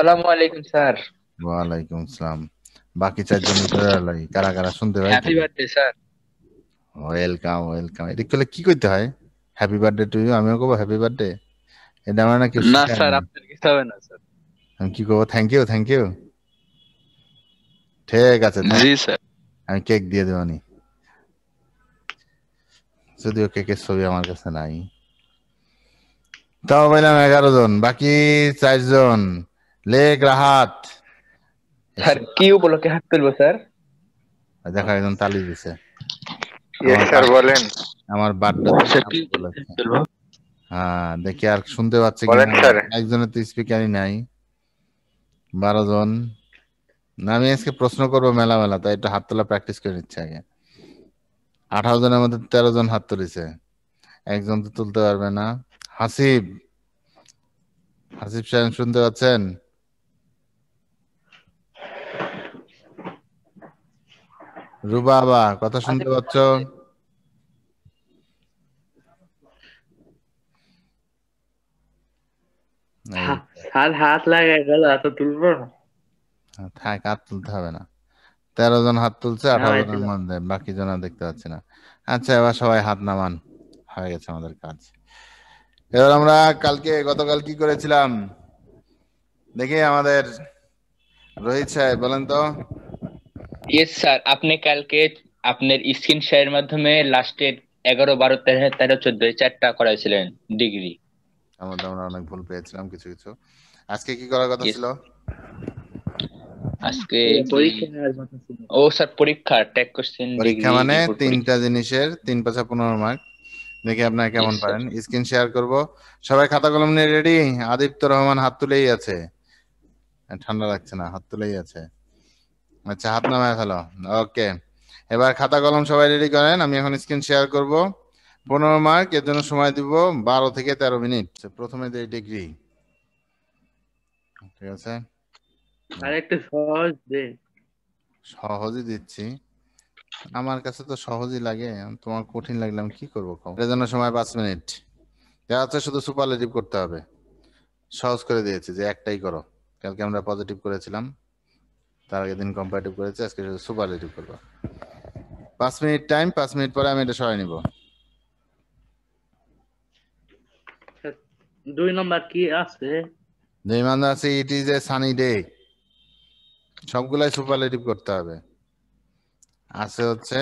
আলাইকুম স্যার ওয়ালাইকুম সালাম বাকি চারজন লাগে কারা কারা শুনতে পাই happy birthday sir welcome welcome করলে কি করতে হয় হ্যাপি বার্থডে টু ইউ আমিও হ্যাপি বার্থডে এটা আমার না স্যার আপনার কিছু হবে না স্যার আমি কি করবো থ্যাংক ইউ থ্যাংক ইউ ঠিক আছে জি স্যার আমি কেক দিয়ে দেবো যদিও কেকের ছবি আমার কাছে নাই তাও পাইলাম এগারো জন বাকি চারজন লেগ একজন তালি হ্যাঁ, আর শুনতে বারো জন না আমি আজকে প্রশ্ন করবো মেলা মেলা তাই একটু হাত তোলা প্র্যাকটিস করে নিচ্ছে আগে আঠারো জনের মধ্যে তেরো জন হাত তুলেছে একজন তো তুলতে পারবে না হাসিব হাসিব সাহেব শুনতে পাচ্ছেন রুবাবা কথা শুনতে আচ্ছা, পাচ্ছ আচ্ছা। হ্যাঁ, জন হ্যাঁ, বাকি জন দেখতে পাচ্ছি না আচ্ছা এবার সবাই হাত নামান হয়ে গেছে আমাদের কাজ এবার আমরা কালকে গতকাল কি করেছিলাম দেখি আমাদের রোহিত সাহেব বলেন তো ইয়েস স্যার আপনি কালকে আপনার স্ক্রিন শেয়ারের মাধ্যমে লাস্টের এগারো বারো তেরো তেরো চোদ্দ চারটা করাইছিলেন ডিগ্রি আমার আমরা অনেক ভুল পেয়েছিলাম কিছু কিছু আজকে কি করার কথা ছিল আজকে ও স্যার পরীক্ষা ট্যাগ কোশ্চেন পরীক্ষা মানে তিনটা জিনিসের তিন পাঁচা পনেরো মার্ক দেখি আপনারা কেমন পারেন স্ক্রিন শেয়ার করব সবাই খাতা কলম নিয়ে রেডি আদিত্য রহমান হাত তুলেই আছে ঠান্ডা লাগছে না হাত তুলেই আছে আচ্ছা হাত নামায় ফেলো ওকে এবার খাতা কলম সবাই রেডি করেন আমি এখন স্ক্রিন শেয়ার করব পনেরো মার্ক এর জন্য সময় দিব বারো থেকে তেরো মিনিট প্রথমে ডিগ্রি ঠিক আছে সহজই দিচ্ছি আমার কাছে তো সহজই লাগে তোমার কঠিন লাগলাম কি করবো এর জন্য সময় পাঁচ মিনিট আছে শুধু সুপারলেটিভ করতে হবে সহজ করে দিয়েছি যে একটাই করো কালকে আমরা পজিটিভ করেছিলাম তার আগের দিন কম্পারেটিভ করেছি আজকে শুধু সুপারলেটিভ করবো পাঁচ মিনিট টাইম পাঁচ মিনিট পরে আমি এটা সরাই নিব দুই নম্বর কি আছে দুই নম্বর আছে it is a sunny day সবগুলাই সুপারলেটিভ করতে হবে আছে হচ্ছে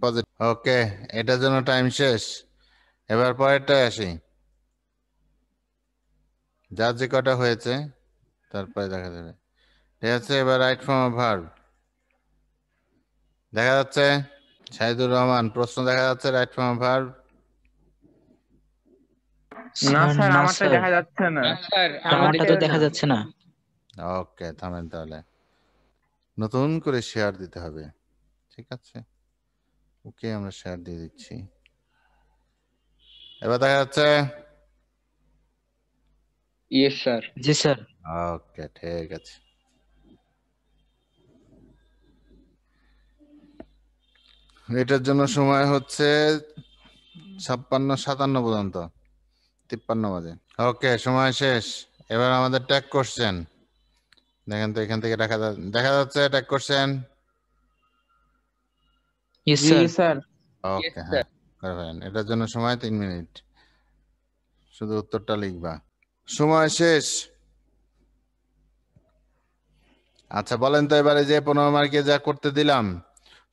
পজিটিভ ওকে এটা জন্য টাইম শেষ এবার পরেরটায় আসি যার যে কটা হয়েছে তারপরে দেখা যাবে ঠিক আছে এবার রাইট ফর্ম অফ ভার্ব দেখা যাচ্ছে সাইদুর রহমান প্রশ্ন দেখা যাচ্ছে রাইট ফর্ম অফ ভার্ব নতুন করে শেয়ার দিতে হবে ঠিক আছে ওকে আমরা শেয়ার দিয়ে দিচ্ছি এবার দেখা যাচ্ছে ওকে ঠিক আছে এটার জন্য সময় হচ্ছে ছাপ্পান্ন সাতান্ন পর্যন্ত তিপ্পান্ন বাজে ওকে সময় শেষ এবার আমাদের ট্যাগ করছেন দেখেন তো এখান থেকে দেখা দেখা যাচ্ছে ট্যাগ করছেন ওকে হ্যাঁ করে ফেলেন এটার জন্য সময় তিন মিনিট শুধু উত্তরটা লিখবা সময় শেষ আচ্ছা বলেন তো এবারে যে পনেরো মার্কে যা করতে দিলাম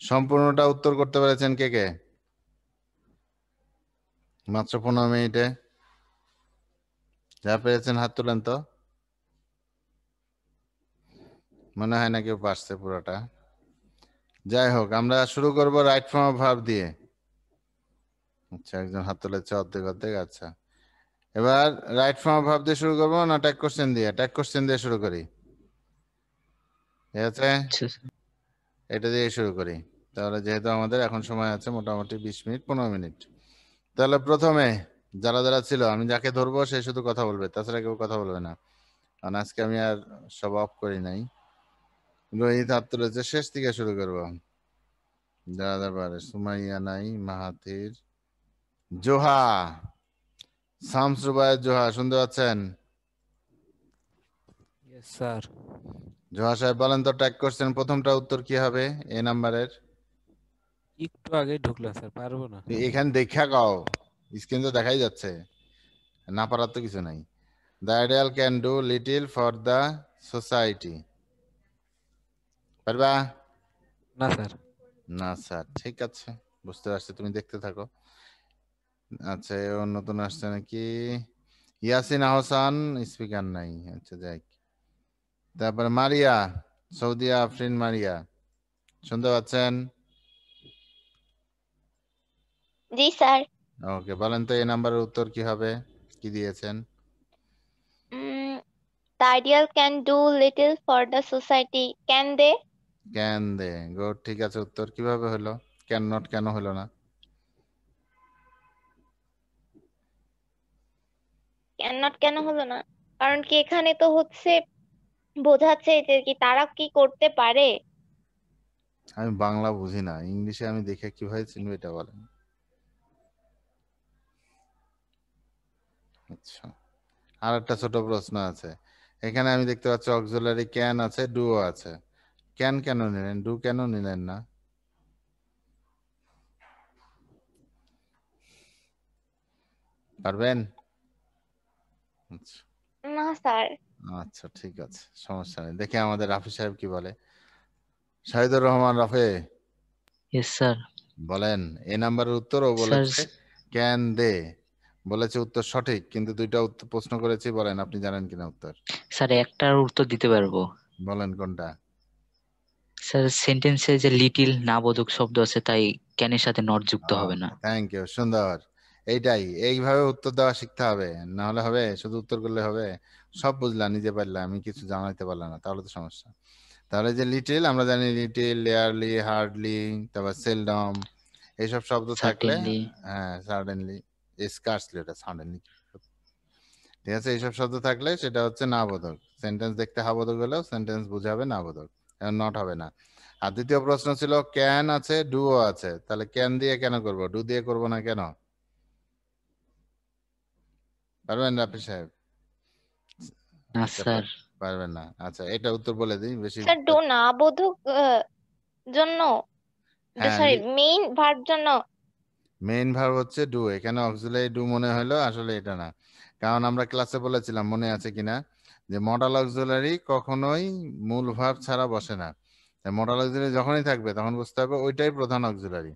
সম্পূর্ণটা উত্তর করতে পেরেছেন কে কে মাত্র পনেরো মিনিটে যা পেরেছেন হাত তুলেন তো মনে হয় না কেউ পারছে পুরোটা যাই হোক আমরা শুরু করব রাইট ফর্ম ভাব দিয়ে আচ্ছা একজন হাত তুলেছে অর্ধেক অর্ধেক আচ্ছা এবার রাইট ফর্ম ভাব দিয়ে শুরু করবো না ট্যাক কোশ্চেন দিয়ে ট্যাক কোশ্চেন দিয়ে শুরু করি ঠিক আছে আচ্ছা। এটা দিয়ে শুরু করি তাহলে যেহেতু আমাদের এখন সময় আছে মোটামুটি বিশ মিনিট পনেরো মিনিট তাহলে প্রথমে যারা যারা ছিল আমি যাকে ধরবো সে শুধু কথা বলবে তাছাড়া কেউ কথা বলবে না কারণ আজকে আমি আর সব অফ করি নাই রোহিত আত্মরয়েছে শেষ থেকে শুরু করবো যারা সুমাইয়া নাই মাহাতির জোহা শামসুবায় জোহা শুনতে পাচ্ছেন স্যার জোহা সাহেব বলেন তো ট্যাগ করছেন প্রথমটা উত্তর কি হবে এ নাম্বারের একটু আগে ঢুকলো স্যার পারবো না এখানে দেখা গাও স্ক্রিন তো দেখাই যাচ্ছে না পারার তো কিছু নাই the ideal can do little for the society পারবা না স্যার না স্যার ঠিক আছে বুঝতে পারছি তুমি দেখতে থাকো আচ্ছা নতুন আসছে নাকি ইয়াসিন আহসান স্পিকার নাই আচ্ছা যাই তারপরে মারিয়া সৌদি আফরিন মারিয়া শুনতে পাচ্ছেন জি স্যার ওকে বলেন তো এই নাম্বারের উত্তর কি হবে কি দিয়েছেন the ideal can do little for the society can they can good ঠিক আছে উত্তর কিভাবে হলো ক্যান নট কেন হলো না ক্যান নট কেন হলো না কারণ কি এখানে তো হচ্ছে বোঝাচ্ছে যে কি তারা কি করতে পারে আমি বাংলা বুঝি না ইংলিশে আমি দেখে কিভাবে চিনবো এটা বলেন আচ্ছা আর একটা ছোট প্রশ্ন আছে এখানে আমি দেখতে পাচ্ছি অক্সিলারি ক্যান আছে ডু আছে ক্যান কেন নিলেন ডু কেন নিলেন না পারবেন আচ্ছা না স্যার আচ্ছা ঠিক আছে সমস্যা নেই দেখি আমাদের রাফি সাহেব কি বলে শাহিদুর রহমান রাফে ইয়েস স্যার বলেন এ নাম্বারের উত্তর ও বলেছে ক্যান দে বলেছে উত্তর সঠিক কিন্তু দুইটা উত্তর প্রশ্ন করেছি বলেন আপনি জানেন কিনা উত্তর স্যার একটার উত্তর দিতে পারবো বলেন কোনটা স্যার সেন্টেন্সে যে লিটিল নাবোধক শব্দ আছে তাই ক্যানের সাথে নট যুক্ত হবে না থ্যাংক ইউ সুন্দর এইটাই এইভাবে উত্তর দেওয়া শিখতে হবে না হলে হবে শুধু উত্তর করলে হবে সব বুঝলাম নিজে পারলাম আমি কিছু জানাইতে পারলাম না তাহলে তো সমস্যা তাহলে যে লিটেল আমরা জানি লিটেল লেয়ারলি হার্ডলি তারপর সেলডম এইসব শব্দ থাকলে হ্যাঁ সার্ডেনলি স্কার্সলি ঠিক আছে এইসব শব্দ থাকলে সেটা হচ্ছে না বোধক সেন্টেন্স দেখতে হা বোধক হলেও সেন্টেন্স হবে না বোধক নট হবে না আর দ্বিতীয় প্রশ্ন ছিল ক্যান আছে ডু আছে তাহলে ক্যান দিয়ে কেন করব ডু দিয়ে করব না কেন পারবেন রাফি সাহেব স্যার পারবেন না আচ্ছা এটা উত্তর বলে দিই বেশি স্যার বোধক জন্য সরি মেইন ভার্ব জন্য মেইন ভার্ব হচ্ছে ডু এখানে অক্সিলারি ডু মনে হলো আসলে এটা না কারণ আমরা ক্লাসে বলেছিলাম মনে আছে কিনা যে মডাল অক্সিলারি কখনোই মূল ভার্ব ছাড়া বসে না মডাল অক্সিলারি যখনই থাকবে তখন বুঝতে হবে ওইটাই প্রধান অক্সিলারি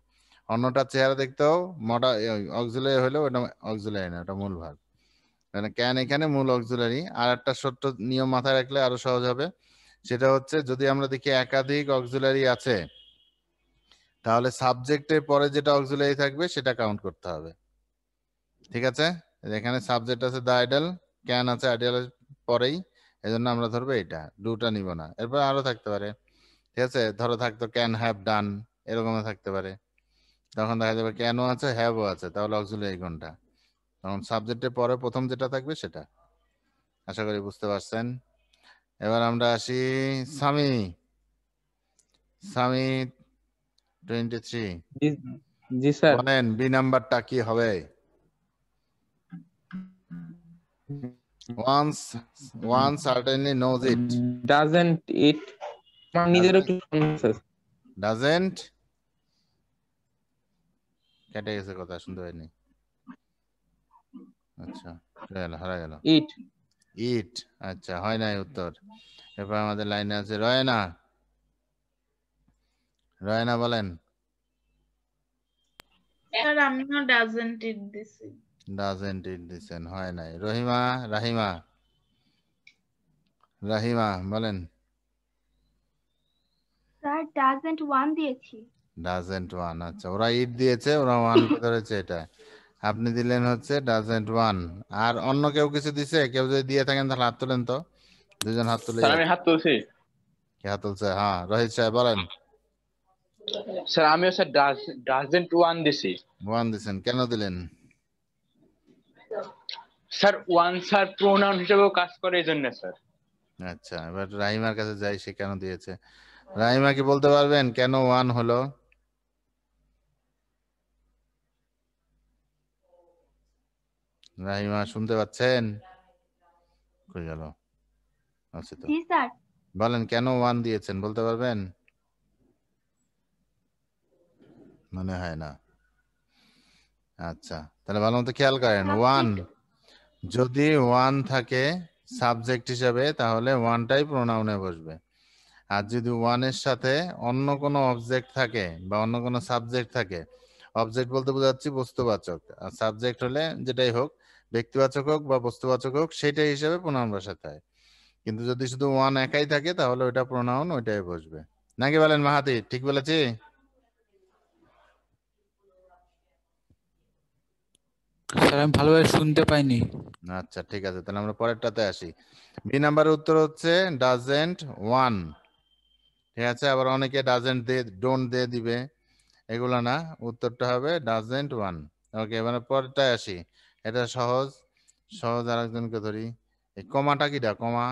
অন্যটা চেহারা দেখতেও মডাল অক্সিলারি হলেও ওটা অক্সিলারি না ওটা মূল ভার্ব ক্যান মানে এখানে মূল অক্সিলারি আর একটা ছোট্ট নিয়ম মাথায় রাখলে আরো সহজ হবে সেটা হচ্ছে যদি আমরা দেখি একাধিক অক্সিলারি আছে তাহলে সাবজেক্টের পরে যেটা অক্সিলারি থাকবে সেটা কাউন্ট করতে হবে ঠিক আছে এখানে সাবজেক্ট আছে দ্য আইডল ক্যান আছে আইডলের পরেই এজন্য আমরা ধরবো এটা দুটা নিব না এরপর আরো থাকতে পারে ঠিক আছে ধরো থাকতো ক্যান হ্যাভ ডান এরকমও থাকতে পারে তখন দেখা যাবে ক্যানও আছে হ্যাভও আছে তাহলে অক্সিলারি কোনটা কারণ সাবজেক্টের পরে প্রথম যেটা থাকবে সেটা আশা করি বুঝতে পারছেন এবার আমরা আসি সামি সামি টোয়েন্টি থ্রি জি স্যার বলেন বি নাম্বারটা কি হবে once one certainly knows it doesn't it আমার নিজের একটু কেটে গেছে কথা শুনতে পাইনি আচ্ছা, আচ্ছা হয় নাই উত্তর এরপর আমাদের লাইনে আছে রয়না রয়না বলেন স্যার আমিও ডাজেন্ট ইট দিছি ডাজেন্ট ইট দিছেন হয় নাই রহিমা রাহিমা রাহিমা বলেন স্যার ডাজেন্ট ওয়ান দিয়েছি ডাজেন্ট ওয়ান আচ্ছা ওরা ইট দিয়েছে ওরা ওয়ান ধরেছে এটা আপনি দিলেন হচ্ছে ডাজেন্ট ওয়ান আর অন্য কেউ কিছু দিছে কেউ যদি দিয়ে থাকেন তাহলে হাত তোলেন তো দুজন হাত তুলে আমি হাত তুলছি কে হাত তুলছে হ্যাঁ রোহিত সাহেব বলেন স্যার আমি স্যার ডাজেন্ট ওয়ান দিছি ওয়ান দিছেন কেন দিলেন স্যার ওয়ান স্যার প্রোনাউন হিসেবেও কাজ করে এই জন্য স্যার আচ্ছা এবার রাহিমার কাছে যাই সে কেন দিয়েছে রাহিমা কি বলতে পারবেন কেন ওয়ান হলো শুনতে পাচ্ছেন কই গেল তো বলেন কেন ওয়ান দিয়েছেন বলতে পারবেন মনে হয় না আচ্ছা তাহলে ভালো মতো খেয়াল করেন ওয়ান যদি ওয়ান থাকে সাবজেক্ট হিসাবে তাহলে ওয়ানটাই প্রোনাউনে বসবে আর যদি ওয়ানের সাথে অন্য কোনো অবজেক্ট থাকে বা অন্য কোনো সাবজেক্ট থাকে অবজেক্ট বলতে বোঝাচ্ছি বস্তুবাচক আর সাবজেক্ট হলে যেটাই হোক ব্যক্তিবাচক হোক বা বস্তুবাচক হোক সেটাই হিসেবে প্রোনাউন বসাতে হয় কিন্তু যদি শুধু ওয়ান একাই থাকে তাহলে ওইটা প্রোনাউন ওইটাই বসবে নাকি বলেন মাহাতি ঠিক বলেছি আমি ভালোভাবে শুনতে পাইনি আচ্ছা ঠিক আছে তাহলে আমরা পরেরটাতে আসি বি নাম্বারের উত্তর হচ্ছে ডাজেন্ট ওয়ান ঠিক আছে আবার অনেকে ডাজেন্ট দে ডোন্ট দিয়ে দিবে এগুলো না উত্তরটা হবে ডাজেন্ট ওয়ান ওকে এবার পরেরটায় আসি এটা সহজ সহজ আর একজনকে ধরি এই কমাটা কিটা কমা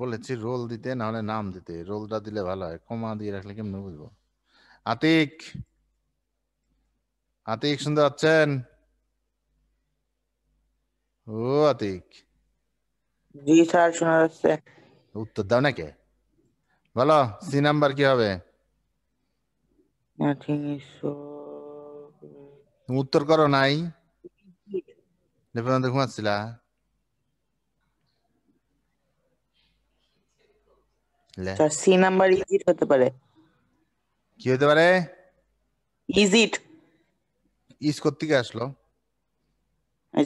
বলেছি রোল দিতে না হলে নাম দিতে রোলটা দিলে ভালো হয় কমা দিয়ে রাখলে কেমনে বুঝবো আতিক আতিক শুনতে পাচ্ছেন ও আতিক জি স্যার শোনা যাচ্ছে উত্তর দাও নাকি বলো সি নাম্বার কি হবে তিনশো উত্তর করো নাই লেপের ঘুমাচ্ছিলা সি নাম্বার ইজিট হতে পারে কি হতে পারে ইজিট ইজ আসলো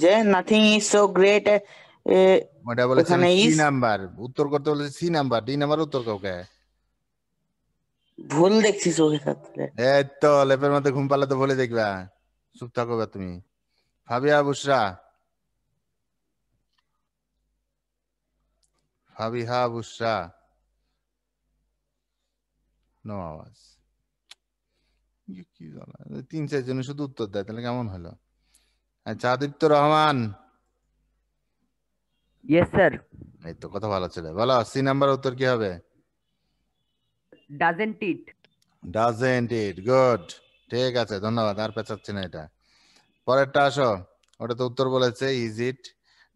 যে নাথিং ইজ সো গ্রেট ওটা বলেছে সি নাম্বার উত্তর করতে বলেছে সি নাম্বার ডি নাম্বার উত্তর কাউকে ভুল দেখছিস ওকে সাথে এই তো লেপের মধ্যে ঘুম পালে তো ভুলে দেখবা চুপ থাকো বা তুমি ফাবিয়া বুসরা ফাবিহা বুসরা নো আওয়াজ ইয়ে কি তিন চারজনে শুধু উত্তর দেয় তাহলে কেমন হলো আচ্ছা হ্যাঁ, আদিত্য রহমান ইয়েস স্যার এই তো কথা ভালো ছিল বলো সি নাম্বার উত্তর কি হবে doesn't it doesn't it good ঠিক আছে ধন্যবাদ আর পেঁচাচ্ছি না এটা পরেরটা আসো ওটা তো উত্তর বলেছে ইজ ইট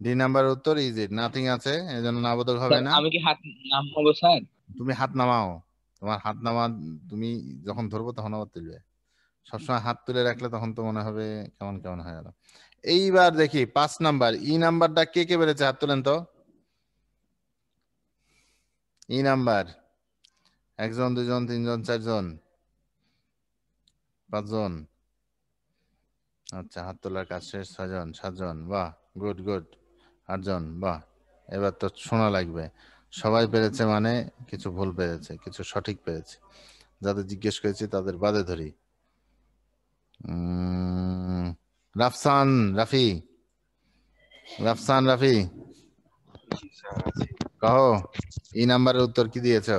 ডি নাম্বার উত্তর ইজ ইট নাথিং আছে এজন্য না বোধক হবে না আমি কি হাত নামাবো স্যার তুমি হাত নামাও তোমার হাত নামা তুমি যখন ধরবো তখন আবার তুলবে সবসময় হাত তুলে রাখলে তখন তো মনে হবে কেমন কেমন হয়ে গেল এইবার দেখি পাঁচ নাম্বার ই নাম্বারটা কে কে বেড়েছে হাত তুলেন তো ই নাম্বার একজন দুজন তিনজন চারজন পাঁচজন আচ্ছা হাত তোলার কাজ শেষ ছয়জন সাতজন বাহ গুড গুড আটজন বাহ এবার তো শোনা লাগবে সবাই পেরেছে মানে কিছু ভুল পেরেছে কিছু সঠিক পেরেছে যাদের জিজ্ঞেস করেছি তাদের বাদে ধরি রাফসান রাফি রাফসান রাফি কহ এই নাম্বারের উত্তর কি দিয়েছো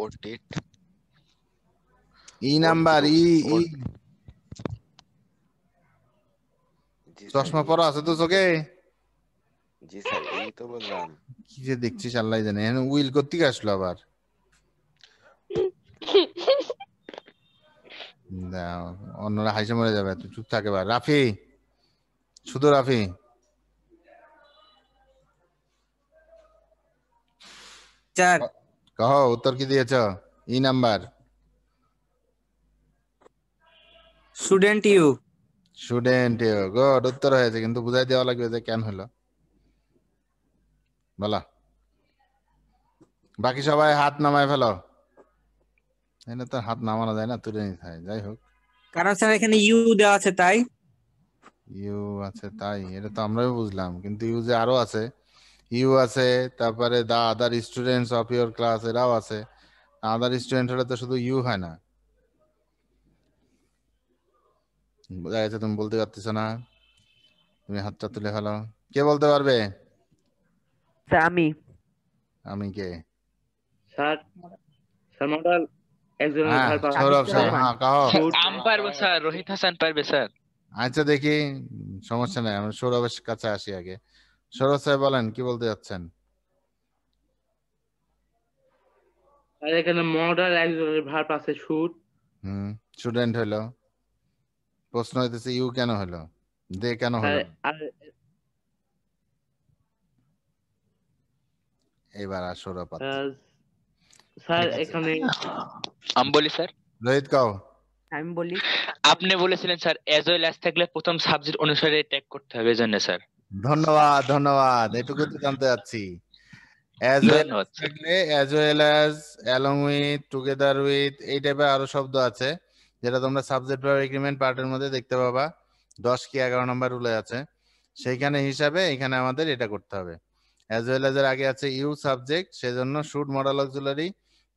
or date E number E E চশমা পরা আছে তো চোখে জি স্যার এই তো বললাম কি যে দেখছিস আল্লাহ জানে উইল করতে আসলো আবার অন্যরা হাসি মরে যাবে তুই চুপ থাকে বা রাফি শুধু রাফি স্যার কহ উত্তর কি দিয়েছ E number student you student you good উত্তর হয়েছে কিন্তু বুঝাই দেওয়া লাগবে যে কেন হলো বলো বাকি সবাই হাত নামাই ফেলো এটা তো হাত নামানো যায় না তুলে নিতে হয় যাই হোক কারণ স্যার এখানে ইউ দেওয়া আছে তাই ইউ আছে তাই এটা তো আমরাই বুঝলাম কিন্তু ইউ যে আরো আছে ইউ আছে তারপরে the other students of your class এরাও আছে আদার স্টুডেন্ট হলে তো শুধু ইউ হয় না বোঝা গেছে তুমি বলতে পারতেছো না তুমি হাতটা তুলে ফেলো কে বলতে পারবে আমি আমি কে হ্যাঁ, সৌরভ হ্যাঁ, রোহিত আচ্ছা দেখি সমস্যা নাই আমি সৌরভের কাছে আসি আগে সরোজ সাহেব বলেন কি বলতে যাচ্ছেন এখানে মডার একজনের ভার্ব আছে শুট হুম স্টুডেন্ট হলো প্রশ্ন হইতেছে ইউ কেন হলো দে কেন হলো এবার আসর আপাত স্যার এখানে আমি বলি স্যার রোহিত কাও আমি বলি আপনি বলেছিলেন স্যার এজ ওয়েল অ্যাজ থাকলে প্রথম সাবজেক্ট অনুসারে ট্যাগ করতে হবে এজন্য স্যার ধন্যবাদ ধন্যবাদ এটুকু তো জানতে চাচ্ছি অ্যাজ ওয়েল থাকলে as along with together with এই টাইপের আরো শব্দ আছে যেটা তোমরা সাবজেক্ট ভার্ব এগ্রিমেন্ট পার্টের মধ্যে দেখতে পাবা দশ কি এগারো নম্বর রুলে আছে সেইখানে হিসাবে এখানে আমাদের এটা করতে হবে অ্যাজ ওয়েল অ্যাজ এর আগে আছে ইউ সাবজেক্ট সেজন্য শুট মডেল অক্সিলারি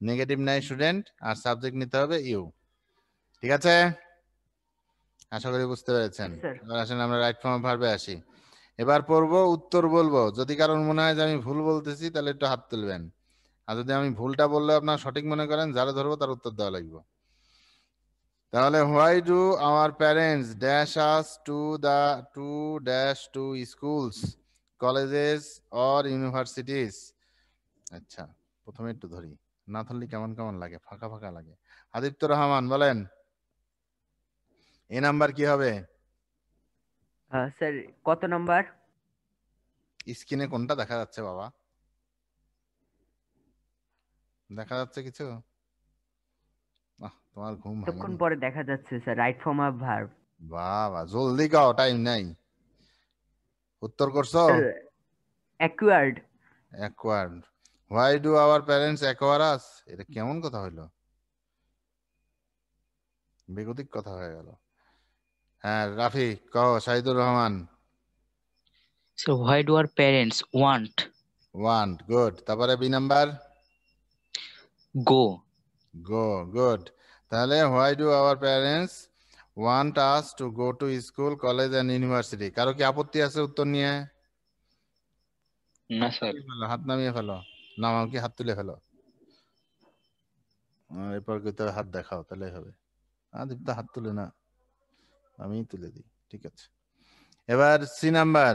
নেগেটিভ নাই স্টুডেন্ট আর সাবজেক্ট নিতে হবে ইউ ঠিক আছে আশা করি বুঝতে পেরেছেন আসেন আমরা রাইট ফর্ম ভার্বে আসি এবার পড়বো উত্তর বলবো যদি কারণ মনে হয় যে আমি ভুল বলতেছি তাহলে একটু হাত তুলবেন আর যদি আমি ভুলটা বললে আপনার সঠিক মনে করেন যারা ধরবো তার উত্তর দেওয়া লাগবে তাহলে হোয়াই ডু আমার parents dash us to the to dash to schools colleges or universities আচ্ছা প্রথমে একটু ধরি না ধরলে কেমন কেমন লাগে ফাঁকা ফাঁকা লাগে আদিত্য রহমান বলেন এ নাম্বার কি হবে স্যার কত নাম্বার স্ক্রিনে কোনটা দেখা যাচ্ছে বাবা দেখা যাচ্ছে কিছু তোমার ঘুম ভাঙে পরে দেখা যাচ্ছে sir right form of verb বাবা জলদি গাও টাইম নাই উত্তর করছো acquired acquired why do our parents acquire us এটা কেমন কথা হইলো বেগতিক কথা হয়ে গেল হ্যাঁ রাফি কহ Saidur Rahman so why do our parents want want good তারপরে B number go go good তাহলে why do our parents want us to go to school college and university কারো কি আপত্তি আছে উত্তর নিয়ে না স্যার হাত নামিয়ে ফেলো নামাও কি হাত তুলে ফেলো এরপর হাত দেখাও তাহলে হবে হাত তুলে না আমি তুলে দিই ঠিক আছে এবার C number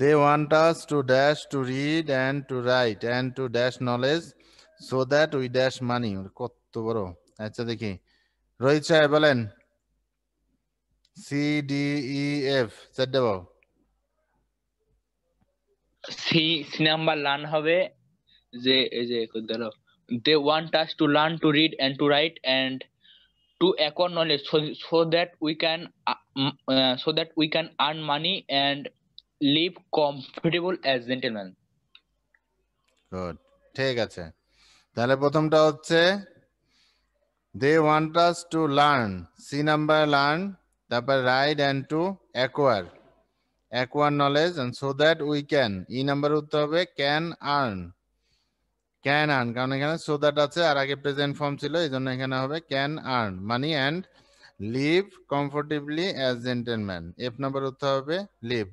they want us to dash to read and to write and to dash knowledge so that we dash money কত বড় আচ্ছা দেখি রোহিত সাহেব বলেন C D E F set দেব সি সি নাম্বার লার্ন হবে যে এই যে দাঁড়াও they want us to learn to read and to write and to acquire knowledge so that we can so uh, so that we can earn money and live comfortable as gentlemen good ঠিক আছে তাহলে প্রথমটা হচ্ছে they want us to learn C number learn তারপর write and to acquire acquire knowledge and so that we can E number উঠতে হবে can earn can earn কারণ এখানে সো দ্যাট আছে আর আগে প্রেজেন্ট ফর্ম ছিল এই জন্য এখানে হবে can earn money and live comfortably as gentleman F number উত্তর হবে লিভ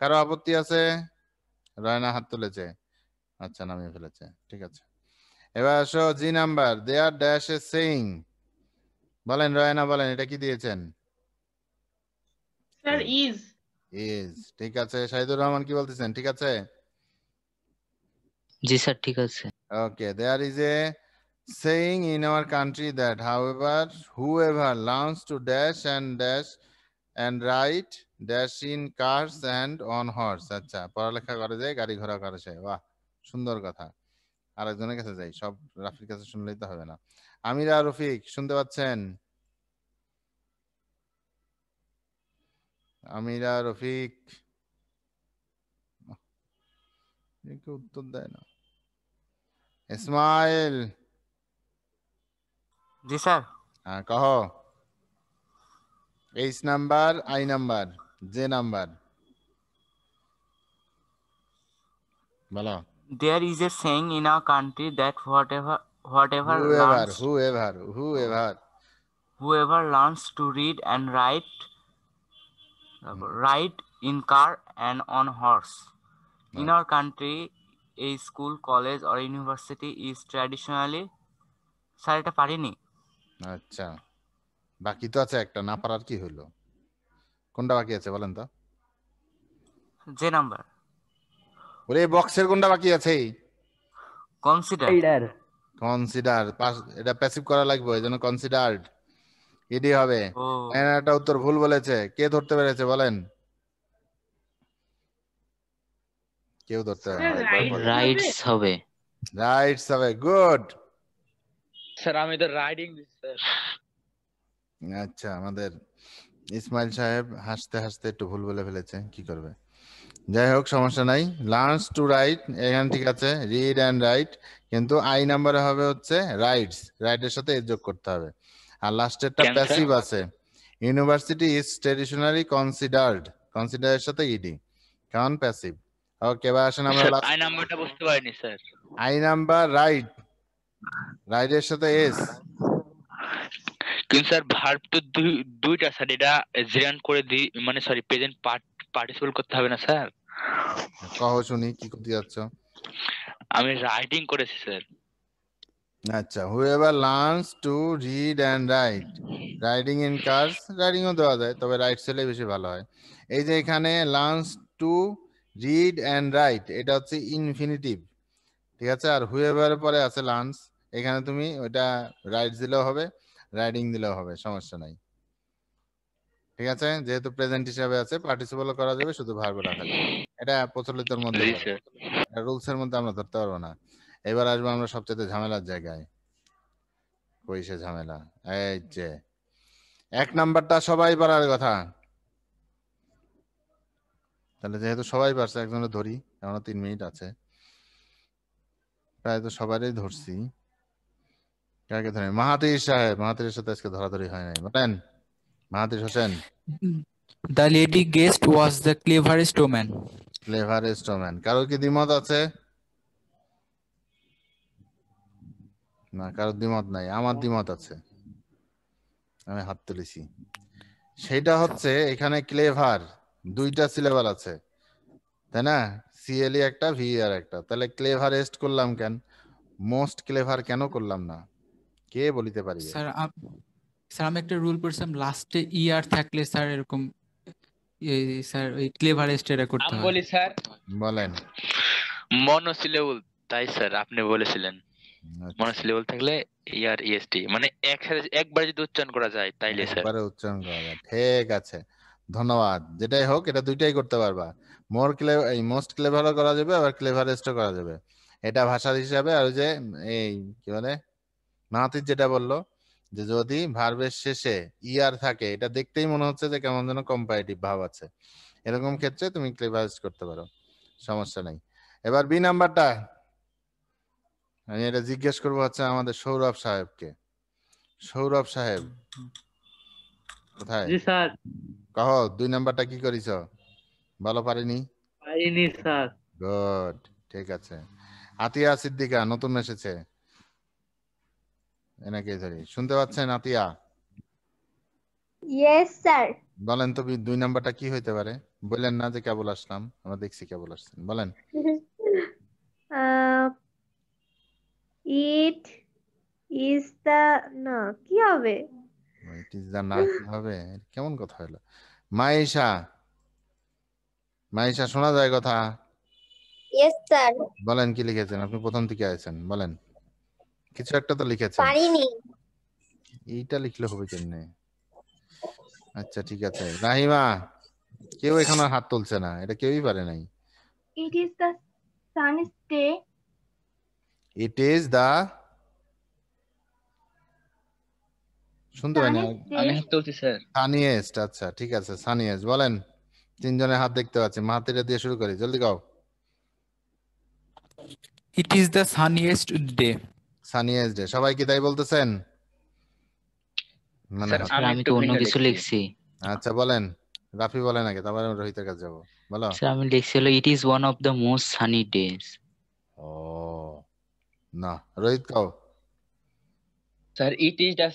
কারো আপত্তি আছে রয়না হাত তুলেছে আচ্ছা নামিয়ে ফেলেছে ঠিক আছে এবার আসো G number they are dash a saying বলেন রয়না বলেন এটা কি দিয়েছেন স্যার ইজ ইজ ঠিক আছে সাইদুর রহমান কি বলতেছেন ঠিক আছে জি স্যার ঠিক আছে okay they are is a saying in our country that however whoever learns to dash and dash and ride dash in cars and on horse আচ্ছা পড়ালেখা করা যায় গাড়ি ঘোড়া করা যায় বাহ সুন্দর কথা আরেকজনের কাছে যাই সব রাফির কাছে শুনলেই তো হবে না আমিরা রফিক শুনতে পাচ্ছেন আমিরা রফিক উত্তর দেয় না ইসমাইল জি স্যার হ্যাঁ কহ number, I number, J number. Number there is a saying in our country that whatever whatever whoever learns, whoever whoever whoever learns to read and write hmm. ride in car and on horse in our country a school college or university is traditionally sir এটা পারিনি আচ্ছা বাকি তো আছে একটা না পারার কি হলো কোনটা বাকি আছে বলেন তো যে নাম্বার ওরে বক্সের কোনটা বাকি আছে কনসিডার কনসিডার এটা প্যাসিভ করা লাগবে ওই জন্য কনসিডার্ড ইডি হবে হ্যাঁ, এটা উত্তর ভুল বলেছে কে ধরতে পেরেছে বলেন কেউ ধরতে রাইটস হবে রাইটস হবে গুড স্যার আমি তো রাইডিং স্যার আচ্ছা আমাদের ইসমাইল সাহেব হাসতে হাসতে একটু ভুল বলে ফেলেছে কি করবে যাই হোক সমস্যা নাই লার্নস টু রাইট এখানে ঠিক আছে রিড রাইট কিন্তু আই নাম্বারে হবে হচ্ছে রাইটস রাইটের সাথে এর যোগ করতে হবে আর লাস্টেরটা প্যাসিভ আছে ইউনিভার্সিটি ইজ ট্রেডিশনালি কনসিডার্ড কনসিডারের সাথে ইডি কারণ প্যাসিভ ওকে এবার আসেন আমরা আই নাম্বারটা বুঝতে পারিনি sir I number right right এর সাথে এস কিন্তু স্যার ভার্ব তো দুইটা স্যার এটা জিরান করে দি মানে সরি প্রেজেন্ট পার্ট করতে হবে না স্যার কহ শুনি কি করতে যাচ্ছ আমি রাইটিং করেছি স্যার আচ্ছা learns to read and write riding in cars রাইডিংও দেওয়া যায় তবে রাইট সেলে বেশি ভালো হয় এই যে এখানে learns to read and write এটা হচ্ছে ইনফিনিটিভ ঠিক আছে আর হুয়েভার পরে আছে লার্নস এখানে তুমি ওটা রাইট দিলেও হবে রাইডিং দিলেও হবে সমস্যা নাই ঠিক আছে যেহেতু প্রেজেন্ট হিসাবে আছে পার্টিসিপেল করা যাবে শুধু ভার্ব রাখা যাবে এটা প্রচলিতর মধ্যে রুলস এর মধ্যে আমরা ধরতে পারবো না এবার আসবো আমরা সবচেয়ে ঝামেলার জায়গায় কইসে ঝামেলা এই যে এক নাম্বারটা সবাই পারার কথা তাহলে যেহেতু সবাই পারছে একজনের ধরি এখনো তিন মিনিট আছে প্রায় তো সবারই ধরছি কাকে ধরে মাহাতির সাহেব মাহাতির সাথে আজকে ধরাধরি হয় নাই বলেন Mahathir Hossain the lady guest was the cleverest woman cleverest woman কারো কি দ্বিমত আছে না কারো দ্বিমত নাই আমার দ্বিমত আছে আমি হাত তুলেছি সেটা হচ্ছে এখানে ক্লেভার দুইটা সিলেবাল আছে তাই না সিএলই e একটা ভিআর e একটা তাহলে ক্লেভারেস্ট করলাম কেন মোস্ট ক্লেভার কেন করলাম না কে বলিতে পারি স্যার স্যার আমি একটা রুল পড়ছিলাম লাস্টে ই e আর থাকলে স্যার এরকম স্যার ওই ক্লেভারেস্ট এর করতে হবে বলি স্যার বলেন মনোসিলেবল তাই স্যার আপনি বলেছিলেন আচ্ছা। মনোসিলেবল থাকলে ই e আর ইএসটি e মানে একসাথে একবার যদি উচ্চারণ করা যায় তাইলে স্যার একবার উচ্চারণ করা যায় ঠিক আছে ধন্যবাদ যেটাই হোক এটা দুইটাই করতে পারবা মোর ক্লেভার এই মোস্ট ক্লেভার করা যাবে আবার ক্লেভারেস্ট করা যাবে এটা ভাষার হিসাবে আর যে এই কি বলে নাতির যেটা বললো যে যদি ভার্বের শেষে ইয়ার er থাকে এটা দেখতেই মনে হচ্ছে যে কেমন যেন কম্পারেটিভ ভাব আছে এরকম ক্ষেত্রে তুমি ক্লেভারেজ করতে পারো সমস্যা নাই এবার বি নাম্বারটা আমি এটা জিজ্ঞেস করবো হচ্ছে আমাদের সৌরভ সাহেবকে সৌরভ সাহেব কোথায় জি স্যার কহ দুই নাম্বারটা কি করিছ ভালো পারিনি পারিনি স্যার গুড ঠিক আছে আতিয়া সিদ্দিকা নতুন এসেছে এনাকে শুনতে পাচ্ছেন আতিয়া ইয়েস স্যার বলেন তো দুই নাম্বারটা কি হইতে পারে না যে কেবল আসলাম আমরা দেখছি কেবল আসছেন বলেন ইট ইজ দা না কি হবে ইট ইজ দা না কি হবে কেমন কথা হলো মাইশা মাইশা শোনা যায় কথা ইয়েস স্যার বলেন কি লিখেছেন আপনি প্রথম থেকে আছেন বলেন কিছু একটা তো লিখেছে পারিনি এইটা লিখলে হবে কেমনে আচ্ছা ঠিক আছে রাহিমা কেউ এখানে হাত তুলছে না এটা কেউই পারে নাই it is the sun's day it is the শুনতে পাই আমি হাত তুলছি স্যার সানিয়েস্ট আচ্ছা ঠিক আছে সানিয়েস্ট বলেন তিনজনের হাত দেখতে পাচ্ছি মাহাতিটা দিয়ে শুরু করি জলদি গাও it is the sunniest day sunniest day সবাই কি তাই বলতেছেন মানে হ্যাঁ। আমি তো অন্য কিছু লিখছি আচ্ছা বলেন রাফি বলেন আগে তারপরে রোহিতের কাছে যাব বলো স্যার আমি লিখছি হলো it is one of the most sunny days ও না রোহিত কাও sir it is the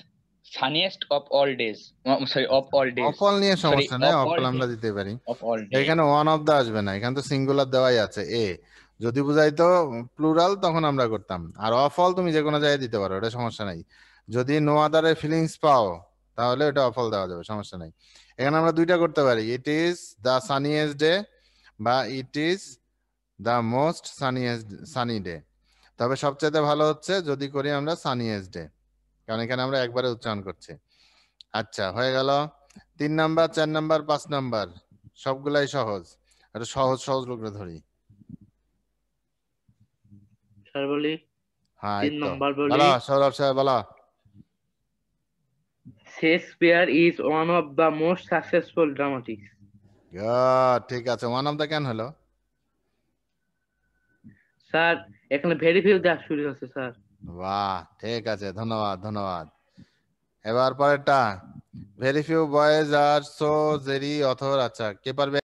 sunniest of all days sorry of all days of all নিয়ে সমস্যা নেই অফ অল আমরা দিতে পারি এখানে ওয়ান অফ দা আসবে না এখানে তো সিঙ্গুলার দেওয়াই আছে এ যদি বুঝাইতো প্লুরাল তখন আমরা করতাম আর অফল তুমি যে কোনো জায়গায় দিতে পারো এটা সমস্যা নাই যদি নো আদারে ফিলিংস পাও তাহলে এটা অফল দেওয়া যাবে সমস্যা নাই এখানে আমরা দুইটা করতে পারি it is the sunniest day বা it is the most sunniest sunny day তবে সবচেয়ে ভালো হচ্ছে যদি করি আমরা সানিয়েস্ট ডে কারণ এখানে আমরা একবারে উচ্চারণ করছি আচ্ছা হয়ে গেল তিন নাম্বার চার নাম্বার পাঁচ নাম্বার সবগুলাই সহজ এটা সহজ সহজ লোকরা ধরি স্যার বলি হ্যাঁ তিন বলি Sourav sir Shakespeare is one of the most successful good ঠিক আছে ওয়ান অফ দা কেন হলো স্যার এখানে ভেরি ফিউ শুরু হচ্ছে স্যার বাহ ঠিক আছে ধন্যবাদ ধন্যবাদ এবার পরেরটা very few boys are so Jerry author আচ্ছা কে পারবে